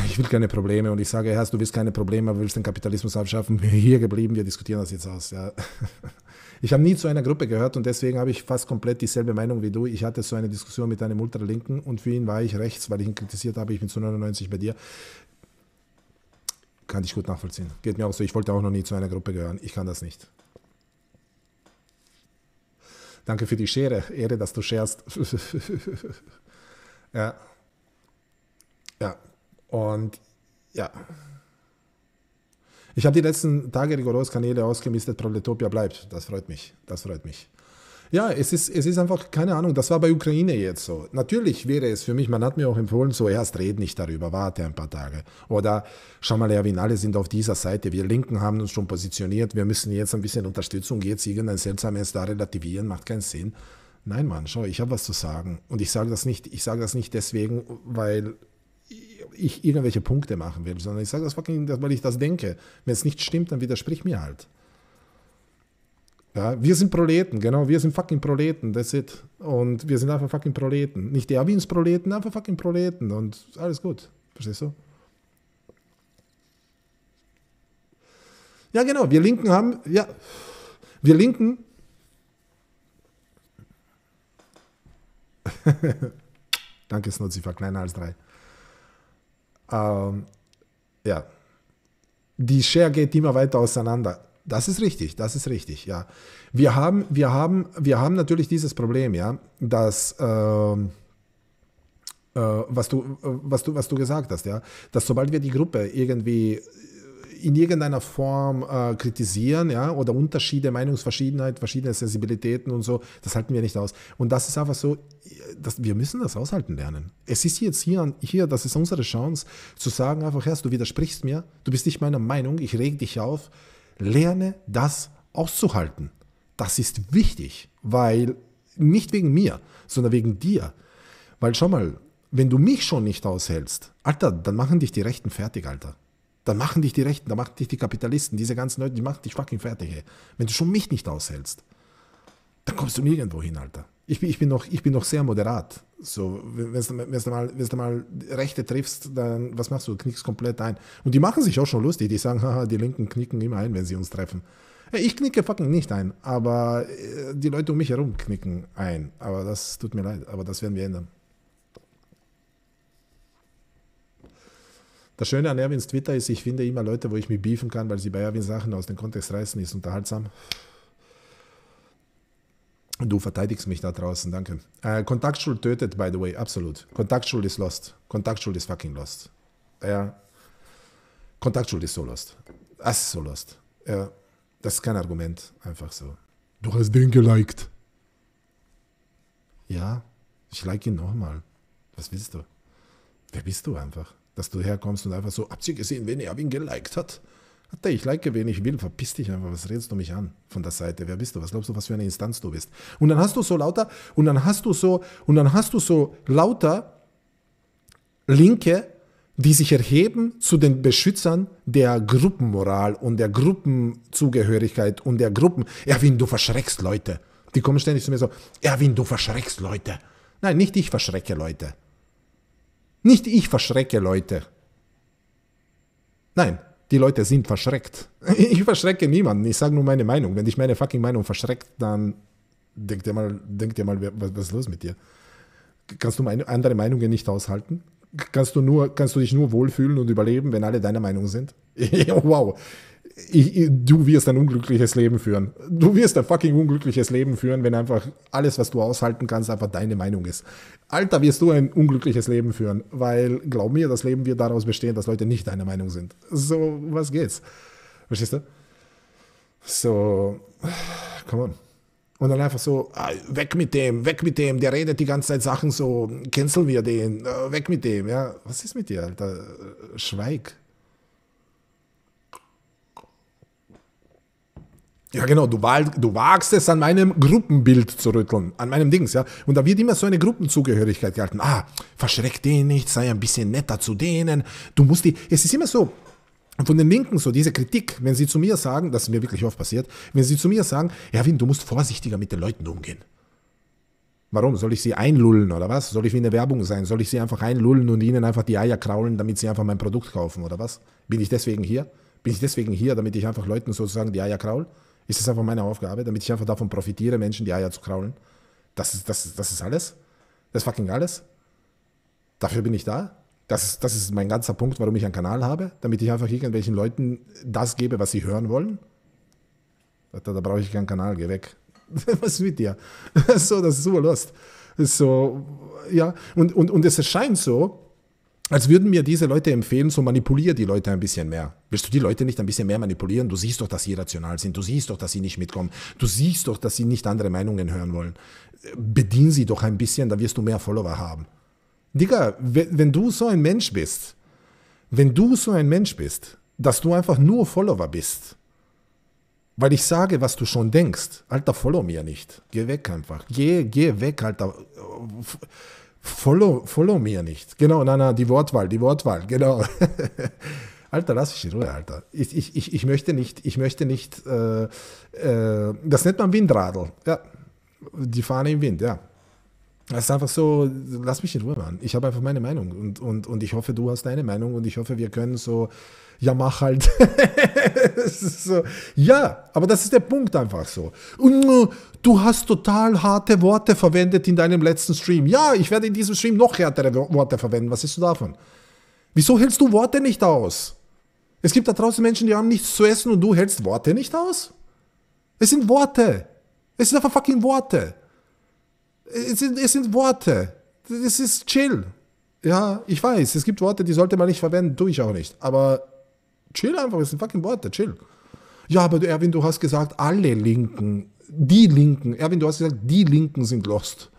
A: ich will keine Probleme. Und ich sage, Herr, du willst keine Probleme, aber willst den Kapitalismus abschaffen. [LAUGHS] Hier geblieben, wir diskutieren das jetzt aus. Ja. [LAUGHS] Ich habe nie zu einer Gruppe gehört und deswegen habe ich fast komplett dieselbe Meinung wie du. Ich hatte so eine Diskussion mit einem Ultralinken und für ihn war ich rechts, weil ich ihn kritisiert habe. Ich bin zu 99 bei dir kann ich gut nachvollziehen. Geht mir auch so. Ich wollte auch noch nie zu einer Gruppe gehören. Ich kann das nicht. Danke für die Schere. Ehre, dass du scherst. [LAUGHS] ja. Ja. Und ja. Ich habe die letzten Tage rigoros Kanäle ausgemistet. Proletopia bleibt. Das freut mich. Das freut mich. Ja, es ist, es ist einfach, keine Ahnung, das war bei Ukraine jetzt so. Natürlich wäre es für mich, man hat mir auch empfohlen, so erst red nicht darüber, warte ein paar Tage. Oder schau mal, Erwin, alle sind auf dieser Seite, wir Linken haben uns schon positioniert, wir müssen jetzt ein bisschen Unterstützung, jetzt irgendein seltsames da relativieren, macht keinen Sinn. Nein, Mann, schau, ich habe was zu sagen. Und ich sage das nicht, ich sage das nicht deswegen, weil ich irgendwelche Punkte machen will, sondern ich sage das fucking, weil ich das denke. Wenn es nicht stimmt, dann widersprich mir halt. Ja, wir sind Proleten, genau, wir sind fucking Proleten, that's it. Und wir sind einfach fucking Proleten. Nicht Erwins-Proleten, einfach fucking Proleten und alles gut. Verstehst du? Ja, genau, wir Linken haben, ja, wir Linken. [LAUGHS] Danke, Snutzi, war kleiner als drei. Ähm, ja. Die Share geht immer weiter auseinander. Das ist richtig, das ist richtig, ja. Wir haben, wir haben, wir haben natürlich dieses Problem, ja, dass ähm, äh, was, du, was, du, was du gesagt hast, ja, dass sobald wir die Gruppe irgendwie in irgendeiner Form äh, kritisieren, ja, oder Unterschiede, Meinungsverschiedenheit, verschiedene Sensibilitäten und so, das halten wir nicht aus. Und das ist einfach so, das, wir müssen das aushalten lernen. Es ist jetzt hier, hier, das ist unsere Chance, zu sagen einfach, Herr, du widersprichst mir, du bist nicht meiner Meinung, ich reg dich auf, Lerne das auszuhalten. Das ist wichtig, weil nicht wegen mir, sondern wegen dir. Weil schau mal, wenn du mich schon nicht aushältst, Alter, dann machen dich die Rechten fertig, Alter. Dann machen dich die Rechten, dann machen dich die Kapitalisten, diese ganzen Leute, die machen dich fucking fertig, ey. Wenn du schon mich nicht aushältst, dann kommst du nirgendwo hin, Alter ich bin, ich bin, noch, ich bin noch sehr moderat. So, wenn du mal, wenn's mal Rechte triffst, dann was machst du? Du knickst komplett ein. Und die machen sich auch schon lustig. Die sagen, [LAUGHS] haha, die Linken knicken immer ein, wenn sie uns treffen. ich knicke fucking nicht ein, aber äh, die Leute um mich herum knicken ein. Aber das tut mir leid, aber das werden wir ändern. Das Schöne an Erwins Twitter ist, ich finde immer Leute, wo ich mich beefen kann, weil sie bei Erwin Sachen aus dem Kontext reißen, ist unterhaltsam. Du verteidigst mich da draußen, danke. Äh, Kontaktschul tötet, by the way, absolut. Kontaktschuld ist lost. Kontaktschuld ist fucking lost. Ja. Kontaktschul ist so lost. Das ist so lost. Ja. Das ist kein Argument, einfach so. Du hast den geliked. Ja, ich like ihn nochmal. Was willst du? Wer bist du einfach? Dass du herkommst und einfach so, habt ihr gesehen, wen er ihn geliked hat? Hatte ich like, wen ich will, verpiss dich einfach, was redest du mich an von der Seite? Wer bist du? Was glaubst du, was für eine Instanz du bist? Und dann hast du so lauter, und dann hast du so, und dann hast du so lauter Linke, die sich erheben zu den Beschützern der Gruppenmoral und der Gruppenzugehörigkeit und der Gruppen. Erwin, du verschreckst Leute. Die kommen ständig zu mir so, Erwin, du verschreckst Leute. Nein, nicht ich verschrecke Leute. Nicht ich verschrecke Leute. Nein, die Leute sind verschreckt. [LAUGHS] Ich verschrecke niemanden, ich sage nur meine Meinung. Wenn dich meine fucking Meinung verschreckt, dann denk dir mal, denk dir mal was, was ist los mit dir? Kannst du meine, andere Meinungen nicht aushalten? Kannst du, nur, kannst du dich nur wohlfühlen und überleben, wenn alle deiner Meinung sind? [LAUGHS] wow ich, du wirst ein unglückliches Leben führen. Du wirst ein fucking unglückliches Leben führen, wenn einfach alles, was du aushalten kannst, einfach deine Meinung ist. Alter, wirst du ein unglückliches Leben führen, weil glaub mir, das Leben wird daraus bestehen, dass Leute nicht deiner Meinung sind. So, was geht's? Verstehst du? So, come on. Und dann einfach so, ah, weg mit dem, weg mit dem, der redet die ganze Zeit Sachen so, cancel wir den, äh, weg mit dem, ja. Was ist mit dir, Alter? Schweig. Ja, genau, du, du wagst es, an meinem Gruppenbild zu rütteln, an meinem Dings, ja. Und da wird immer so eine Gruppenzugehörigkeit gehalten. Ah, verschreck den nicht, sei ein bisschen netter zu denen. Du musst die, es ist immer so, von den Linken so diese Kritik, wenn sie zu mir sagen, das ist mir wirklich oft passiert, wenn sie zu mir sagen, Erwin, du musst vorsichtiger mit den Leuten umgehen. Warum? Soll ich sie einlullen oder was? Soll ich wie eine Werbung sein? Soll ich sie einfach einlullen und ihnen einfach die Eier kraulen, damit sie einfach mein Produkt kaufen oder was? Bin ich deswegen hier? Bin ich deswegen hier, damit ich einfach Leuten sozusagen die Eier kraul? ist das einfach meine Aufgabe, damit ich einfach davon profitiere, Menschen die Eier zu kraulen. Das ist, das, ist, das ist alles. Das ist fucking alles. Dafür bin ich da. Das ist, das ist mein ganzer Punkt, warum ich einen Kanal habe, damit ich einfach irgendwelchen Leuten das gebe, was sie hören wollen. Da, da brauche ich keinen Kanal, geh weg. [LAUGHS] was ist mit dir? [LAUGHS] so, das ist super lost. So, ja, und, und, und es erscheint so, als würden mir diese Leute empfehlen, so manipulier die Leute ein bisschen mehr. Willst du die Leute nicht ein bisschen mehr manipulieren? Du siehst doch, dass sie irrational sind. Du siehst doch, dass sie nicht mitkommen. Du siehst doch, dass sie nicht andere Meinungen hören wollen. Bedien sie doch ein bisschen, da wirst du mehr Follower haben. Digga, wenn du so ein Mensch bist, wenn du so ein Mensch bist, dass du einfach nur Follower bist, weil ich sage, was du schon denkst, Alter, follow mir nicht. Geh weg einfach. Geh, geh weg, Alter äh, Follow, follow mir nicht. Genau, nein, nein, die Wortwahl, die Wortwahl, genau. [LAUGHS] Alter, lass mich in Ruhe, Alter. Ich, ich, ich, ich möchte nicht, ich möchte nicht, äh, äh, das nennt man Windradl. Ja, die Fahne im Wind, ja. Das ist einfach so, lass mich in Ruhe, Mann. Ich habe einfach meine Meinung und, und, und ich hoffe, du hast deine Meinung und ich hoffe, wir können so ja mach halt. [LAUGHS] so. Ja, aber das ist der Punkt einfach so. Und äh, du hast total harte Worte verwendet in deinem letzten Stream. Ja, ich werde in diesem Stream noch härtere Worte verwenden. Was ist du davon? Wieso hältst du Worte nicht aus? Es gibt da draußen Menschen, die haben nichts zu essen und du hältst Worte nicht aus? Es sind Worte. Es sind einfach fucking Worte. Es sind, es sind Worte. Es ist chill. Ja, ich weiß, es gibt Worte, die sollte man nicht verwenden, tue ich auch nicht. Aber Chill einfach, das sind fucking Worte, chill. Ja, aber Erwin, du hast gesagt, alle Linken, die Linken, Erwin, du hast gesagt, die Linken sind lost.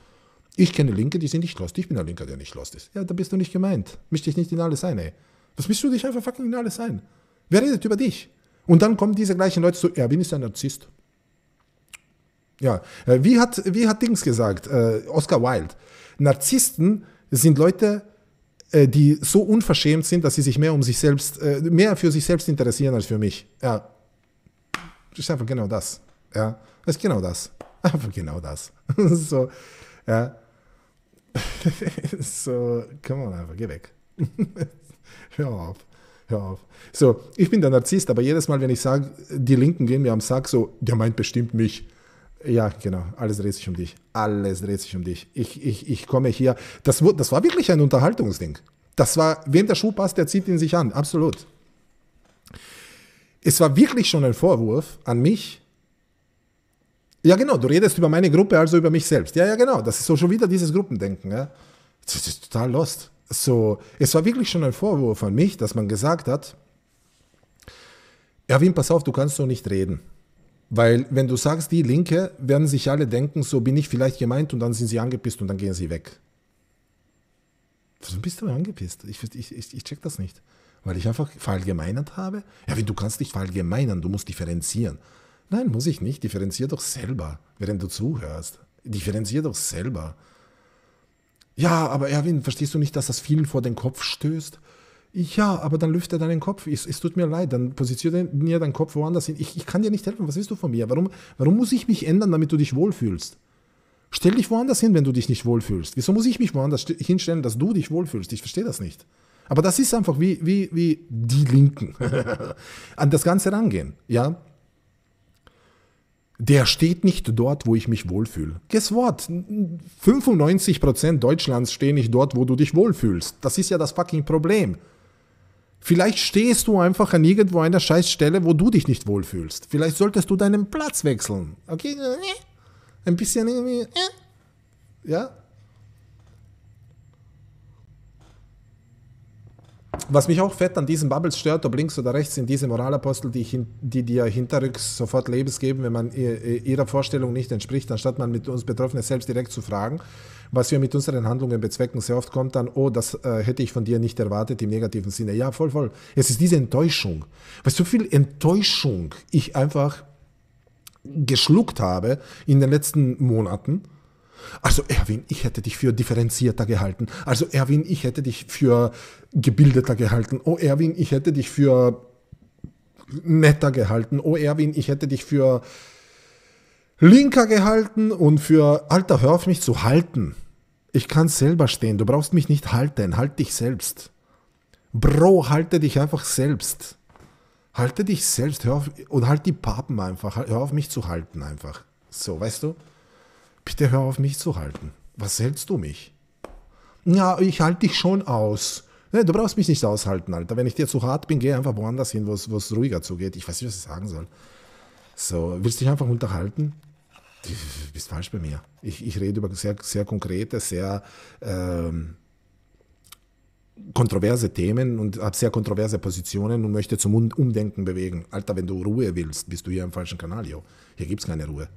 A: Ich kenne Linke, die sind nicht lost. Ich bin der Linker, der nicht lost ist. Ja, da bist du nicht gemeint. Misch dich nicht in alles ein, ey. Was mischst du dich einfach fucking in alles ein? Wer redet über dich? Und dann kommen diese gleichen Leute zu, Erwin ist ein Narzisst. Ja, äh, wie hat, wie hat Dings gesagt, äh, Oscar Wilde? Narzissten sind Leute, äh, die so unverschämt sind, dass sie sich mehr um sich selbst, äh, mehr für sich selbst interessieren als für mich. Ja. Das ist einfach genau das. Ja. Das ist genau das. [LAUGHS] Einfach genau das. [LAUGHS] so, ja. [LAUGHS] so, come on, einfach, geh weg. Hör auf. Hör auf. So, ich bin der Narzisst, aber jedes Mal, wenn ich sage, die Linken gehen mir am Sack, so, der meint bestimmt mich. Ja, genau. Alles dreht sich um dich. Alles dreht sich um dich. Ich, ich, ich komme hier. Das, das war wirklich ein Unterhaltungsding. Das war, wem der Schuh passt, der zieht ihn sich an. Absolut. Es war wirklich schon ein Vorwurf an mich. Ja, genau. Du redest über meine Gruppe, also über mich selbst. Ja, ja, genau. Das ist so schon wieder dieses Gruppendenken. Ja? Das ist total lost. So, es war wirklich schon ein Vorwurf an mich, dass man gesagt hat, Erwin, pass auf, du kannst so nicht reden. Weil wenn du sagst, die Linke, werden sich alle denken, so bin ich vielleicht gemeint und dann sind sie angepisst und dann gehen sie weg. Warum bist du angepisst? Ich, ich, ich, ich check das nicht. Weil ich einfach verallgemeinert habe? Ja, wenn du kannst nicht verallgemeinern, du musst differenzieren. Nein, muss ich nicht. Differenzier doch selber, während du zuhörst. Differenzier doch selber. Ja, aber Erwin, verstehst du nicht, dass das vielen vor den Kopf stößt? Ja, aber dann lüfte deinen Kopf. Es, es tut mir leid. Dann positioniere deinen Kopf woanders hin. Ich, ich kann dir nicht helfen. Was willst du von mir? Warum, warum muss ich mich ändern, damit du dich wohlfühlst? Stell dich woanders hin, wenn du dich nicht wohlfühlst. Wieso muss ich mich woanders hinstellen, dass du dich wohlfühlst? Ich verstehe das nicht. Aber das ist einfach wie, wie, wie die Linken [LAUGHS] an das Ganze rangehen. Ja? Der steht nicht dort, wo ich mich wohlfühle. Guess what? 95% Deutschlands stehen nicht dort, wo du dich wohlfühlst. Das ist ja das fucking Problem. Vielleicht stehst du einfach an irgendwo einer Scheißstelle, wo du dich nicht wohlfühlst. Vielleicht solltest du deinen Platz wechseln. Okay? Ein bisschen irgendwie. Äh? Ja? Was mich auch fett an diesen Bubbles stört, ob links oder rechts, sind diese Moralapostel, die, hin, die dir hinterrücks sofort Lebens geben, wenn man äh, äh, ihrer Vorstellung nicht entspricht, anstatt man mit uns Betroffenen selbst direkt zu fragen was wir mit unseren Handlungen bezwecken. Sehr oft kommt dann, oh, das äh, hätte ich von dir nicht erwartet im negativen Sinne. Ja, voll, voll. Es ist diese Enttäuschung. Weißt du, wie viel Enttäuschung ich einfach geschluckt habe in den letzten Monaten. Also Erwin, ich hätte dich für differenzierter gehalten. Also Erwin, ich hätte dich für gebildeter gehalten. Oh Erwin, ich hätte dich für netter gehalten. Oh Erwin, ich hätte dich für linker gehalten und für, Alter, hör auf mich zu halten. Ich kann selber stehen, du brauchst mich nicht halten, halt dich selbst. Bro, halte dich einfach selbst. Halte dich selbst, hör auf, und halt die Papen einfach, hör auf mich zu halten einfach. So, weißt du? Bitte hör auf mich zu halten. Was hältst du mich? Ja, ich halte dich schon aus. du brauchst mich nicht aushalten, Alter. Wenn ich dir zu hart bin, geh einfach woanders hin, wo es ruhiger zugeht. Ich weiß nicht, was ich sagen soll. So, willst du dich einfach unterhalten? Du bist falsch bei mir. Ich, ich rede über sehr, sehr konkrete, sehr ähm, kontroverse Themen und habe sehr kontroverse Positionen und möchte zum Umdenken bewegen. Alter, wenn du Ruhe willst, bist du hier im falschen Kanal, jo. Hier gibt es keine Ruhe.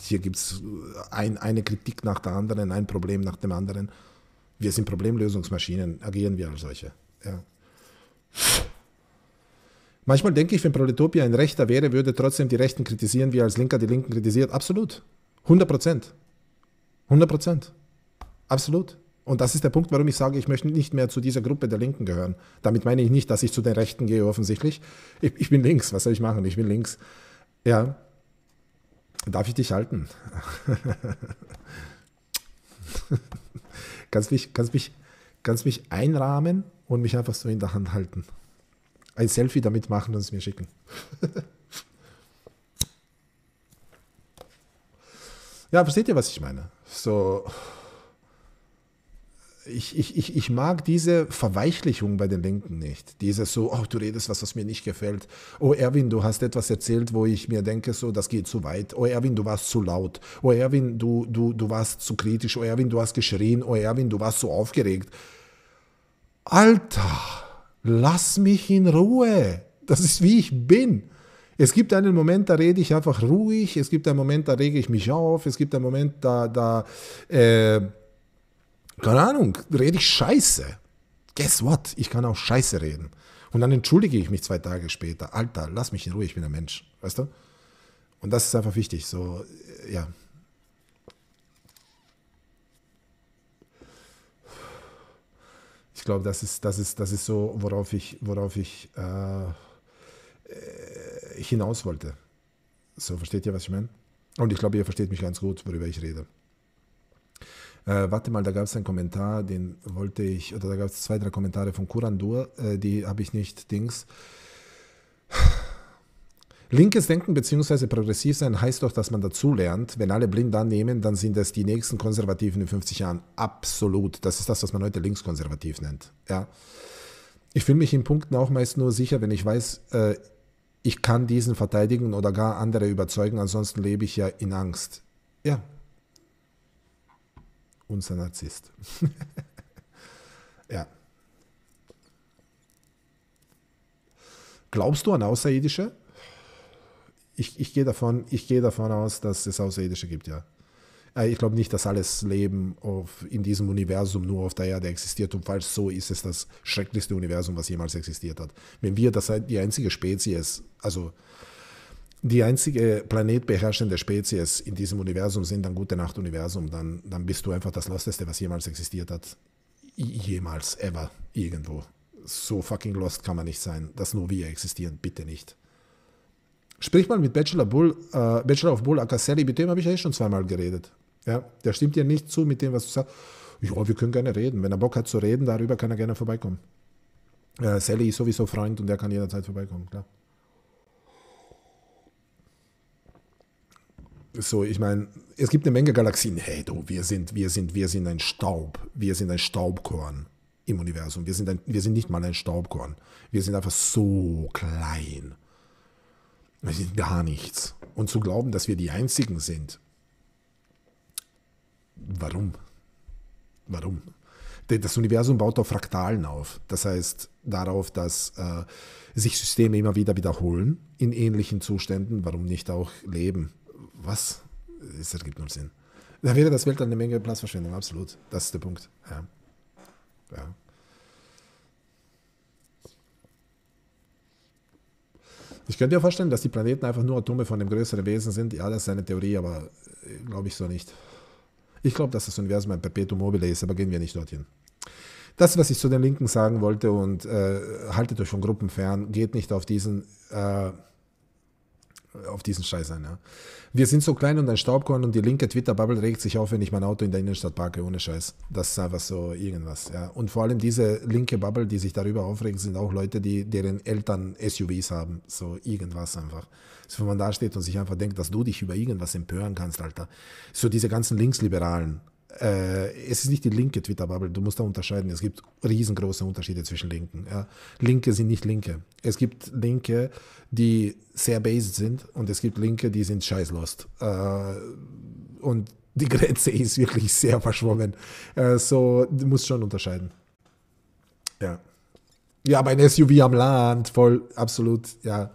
A: Hier gibt es äh, ein, eine Kritik nach der anderen, ein Problem nach dem anderen. Wir sind Problemlösungsmaschinen, agieren wir als solche. Ja. Manchmal denke ich, wenn Proletopia ein Rechter wäre, würde trotzdem die Rechten kritisieren, wie als Linker die Linken kritisiert. Absolut. 100 Prozent. 100 Prozent. Absolut. Und das ist der Punkt, warum ich sage, ich möchte nicht mehr zu dieser Gruppe der Linken gehören. Damit meine ich nicht, dass ich zu den Rechten gehe, offensichtlich. Ich, ich bin links, was soll ich machen? Ich bin links. Ja. Darf ich dich halten? [LAUGHS] kannst, mich, kannst, mich, kannst mich einrahmen und mich einfach so in der Hand halten ein Selfie damit machen und es mir schicken. [LAUGHS] ja, versteht ihr, was ich meine? So. Ich, ich, ich, ich mag diese Verweichlichung bei den Linken nicht. Dieses so, oh, du redest was, was mir nicht gefällt. Oh, Erwin, du hast etwas erzählt, wo ich mir denke, so, das geht zu weit. Oh, Erwin, du warst zu laut. Oh, Erwin, du, du, du warst zu kritisch. Oh, Erwin, du hast geschrien. Oh, Erwin, du warst so aufgeregt. Alter! lass mich in Ruhe. Das ist wie ich bin. Es gibt einen Moment, da rede ich einfach ruhig. Es gibt einen Moment, da rege ich mich auf. Es gibt einen Moment, da, da, äh, keine Ahnung, rede ich Scheiße. Guess what? Ich kann auch Scheiße reden. Und dann entschuldige ich mich zwei Tage später. Alter, lass mich in Ruhe, ich bin ein Mensch. Weißt du? Und das ist einfach wichtig. So, äh, ja. glaube, das ist, das ist, das ist so, worauf ich, worauf ich äh, äh hinaus wollte. So, versteht ihr, was ich meine? Und ich glaube, ihr versteht mich ganz gut, worüber ich rede. Äh, warte mal, da gab es einen Kommentar, den wollte ich, oder da gab es zwei, drei Kommentare von Kurandur, äh, die habe ich nicht, Dings. Linkes Denken bzw. progressiv sein heißt doch, dass man dazulernt. Wenn alle blind annehmen, dann sind es die nächsten Konservativen in 50 Jahren. Absolut. Das ist das, was man heute linkskonservativ nennt. Ja. Ich fühle mich in Punkten auch meist nur sicher, wenn ich weiß, äh, ich kann diesen verteidigen oder gar andere überzeugen, ansonsten lebe ich ja in Angst. Ja. Unser Narzisst. [LAUGHS] ja. Glaubst du an Außerirdische? ich, ich gehe davon, ich davon aus, dass es Außerirdische gibt, ja. Äh, ich glaube nicht, dass alles Leben auf, in diesem Universum nur auf der Erde existiert. Und falls so ist, es das schrecklichste Universum, was jemals existiert hat. Wenn wir das die einzige Spezies, also die einzige planetbeherrschende Spezies in diesem Universum sind, dann gute Nacht Universum, dann, dann bist du einfach das Losteste, was jemals existiert hat. Jemals, ever, irgendwo. So fucking lost kann man nicht sein, dass nur wir existieren. Bitte nicht. Sprich mal mit Bachelor, Bull, äh, Bachelor of Bull Akaselli, mit dem habe ich ja eh schon zweimal geredet. Ja, der stimmt dir nicht zu mit dem, was du sagst. Ja, wir können gerne reden. Wenn er Bock hat zu reden, darüber kann er gerne vorbeikommen. Äh, Sally ist sowieso Freund und der kann jederzeit vorbeikommen, klar. So, ich meine, es gibt eine Menge Galaxien. Hey, du, wir sind, wir sind, wir sind ein Staub. Wir sind ein Staubkorn im Universum. Wir sind, ein, wir sind nicht mal ein Staubkorn. Wir sind einfach so klein. Gar nichts. Und zu glauben, dass wir die Einzigen sind. Warum? Warum? Das Universum baut auf Fraktalen auf. Das heißt darauf, dass äh, sich Systeme immer wieder wiederholen in ähnlichen Zuständen. Warum nicht auch Leben? Was? Es ergibt nur Sinn. Da wäre das Welt eine Menge Platzverschwendung, absolut. Das ist der Punkt. Ja. ja. Ich könnte ja vorstellen, dass die Planeten einfach nur Atome von dem größeren Wesen sind. Ja, das ist eine Theorie, aber äh, glaube ich so nicht. Ich glaube, dass das Universum ein Perpetuum mobile ist, aber gehen wir nicht dorthin. Das, was ich zu den Linken sagen wollte, und äh, haltet euch von Gruppen fern, geht nicht auf diesen äh, auf diesen Scheiß ein. Ja. Wir sind so klein und ein Staubkorn und die linke Twitter-Bubble regt sich auf, wenn ich mein Auto in der Innenstadt parke, ohne Scheiß. Das ist einfach so irgendwas. Ja. Und vor allem diese linke Bubble, die sich darüber aufregen, sind auch Leute, die, deren Eltern SUVs haben. So irgendwas einfach. So, wenn man da steht und sich einfach denkt, dass du dich über irgendwas empören kannst, Alter. So diese ganzen Linksliberalen, äh, es ist nicht die linke Twitter-Bubble, du musst da unterscheiden. Es gibt riesengroße Unterschiede zwischen Linken. Ja. Linke sind nicht Linke. Es gibt Linke, die sehr based sind und es gibt Linke, die sind scheißlost. Äh, und die Grenze ist wirklich sehr verschwommen. Äh, so, du musst schon unterscheiden. Ja. Ja, aber ein SUV am Land, voll, absolut, ja.